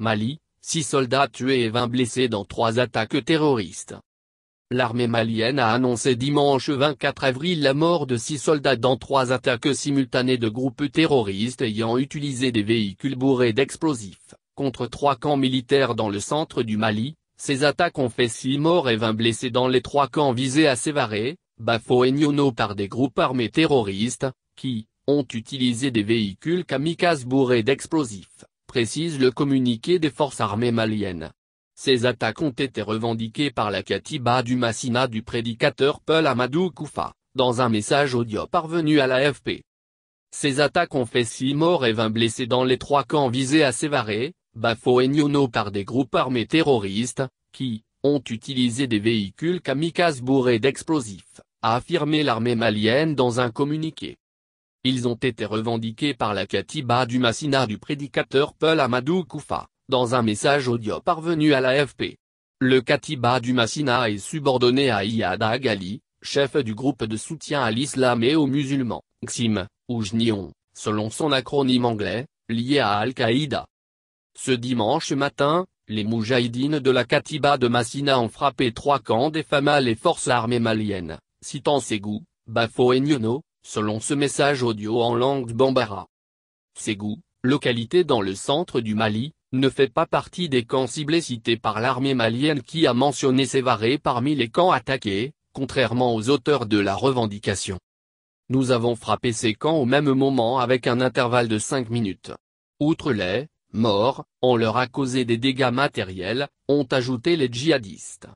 Mali, 6 soldats tués et 20 blessés dans 3 attaques terroristes. L'armée malienne a annoncé dimanche 24 avril la mort de 6 soldats dans 3 attaques simultanées de groupes terroristes ayant utilisé des véhicules bourrés d'explosifs, contre 3 camps militaires dans le centre du Mali, ces attaques ont fait 6 morts et 20 blessés dans les trois camps visés à Sévaré, Bafo et Niono par des groupes armés terroristes, qui, ont utilisé des véhicules kamikazes bourrés d'explosifs précise le communiqué des forces armées maliennes. Ces attaques ont été revendiquées par la Katiba du Massina du prédicateur Paul Amadou Koufa, dans un message audio parvenu à l'AFP. Ces attaques ont fait 6 morts et 20 blessés dans les trois camps visés à Sévaré, Bafo et Niono par des groupes armés terroristes, qui, ont utilisé des véhicules kamikazes bourrés d'explosifs, a affirmé l'armée malienne dans un communiqué. Ils ont été revendiqués par la Katiba du Massina du prédicateur Paul Amadou Koufa, dans un message audio parvenu à l'AFP. Le Katiba du Massina est subordonné à Iyad Agali, chef du groupe de soutien à l'islam et aux musulmans, XIM, ou JNION, selon son acronyme anglais, lié à Al-Qaïda. Ce dimanche matin, les moujahidines de la Katiba de Massina ont frappé trois camps des FAMA les forces armées maliennes, citant Ségou, Bafo et Niono, selon ce message audio en langue bambara. Ségou, localité dans le centre du Mali, ne fait pas partie des camps ciblés cités par l'armée malienne qui a mentionné Sévaré parmi les camps attaqués, contrairement aux auteurs de la revendication. Nous avons frappé ces camps au même moment avec un intervalle de 5 minutes. Outre les morts, on leur a causé des dégâts matériels, ont ajouté les djihadistes.